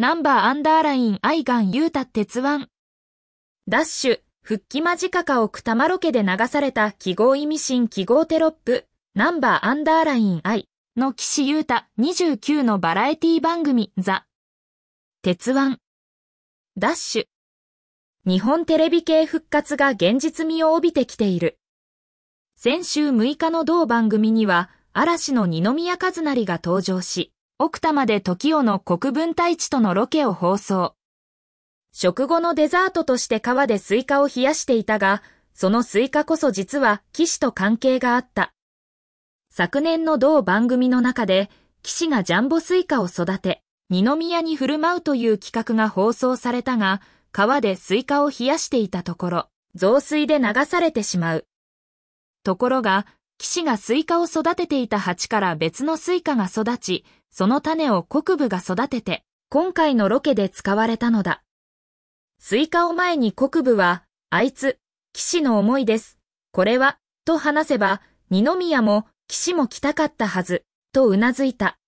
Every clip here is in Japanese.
ナンバーアンダーラインアガン、ユータ鉄腕。ダッシュ、復帰間近か奥た摩ロケで流された記号意味深記号テロップ、ナンバーアンダーラインイ、の岸ー太29のバラエティ番組ザ。鉄腕。ダッシュ。日本テレビ系復活が現実味を帯びてきている。先週6日の同番組には、嵐の二宮和也が登場し、奥多摩で時代の国分太一とのロケを放送。食後のデザートとして川でスイカを冷やしていたが、そのスイカこそ実は騎士と関係があった。昨年の同番組の中で、騎士がジャンボスイカを育て、二宮に振る舞うという企画が放送されたが、川でスイカを冷やしていたところ、増水で流されてしまう。ところが、騎士がスイカを育てていた鉢から別のスイカが育ち、その種を国部が育てて、今回のロケで使われたのだ。スイカを前に国部は、あいつ、騎士の思いです。これは、と話せば、二宮も、騎士も来たかったはず、と頷いた。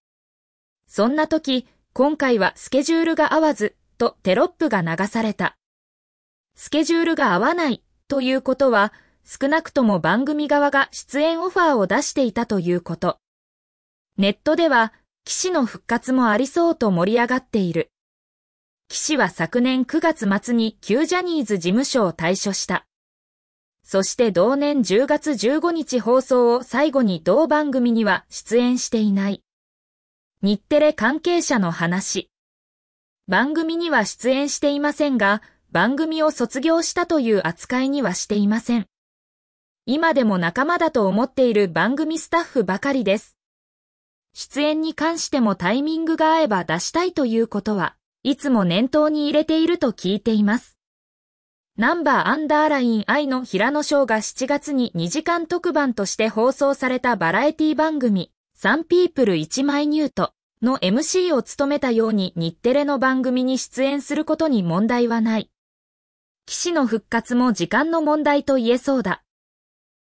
そんな時、今回はスケジュールが合わず、とテロップが流された。スケジュールが合わない、ということは、少なくとも番組側が出演オファーを出していたということ。ネットでは、騎士の復活もありそうと盛り上がっている。騎士は昨年9月末に旧ジャニーズ事務所を退所した。そして同年10月15日放送を最後に同番組には出演していない。日テレ関係者の話。番組には出演していませんが、番組を卒業したという扱いにはしていません。今でも仲間だと思っている番組スタッフばかりです。出演に関してもタイミングが合えば出したいということは、いつも念頭に入れていると聞いています。ナンバーアンダーライン愛の平野翔が7月に2時間特番として放送されたバラエティ番組、サンピープル1枚ニュートの MC を務めたように日テレの番組に出演することに問題はない。騎士の復活も時間の問題と言えそうだ。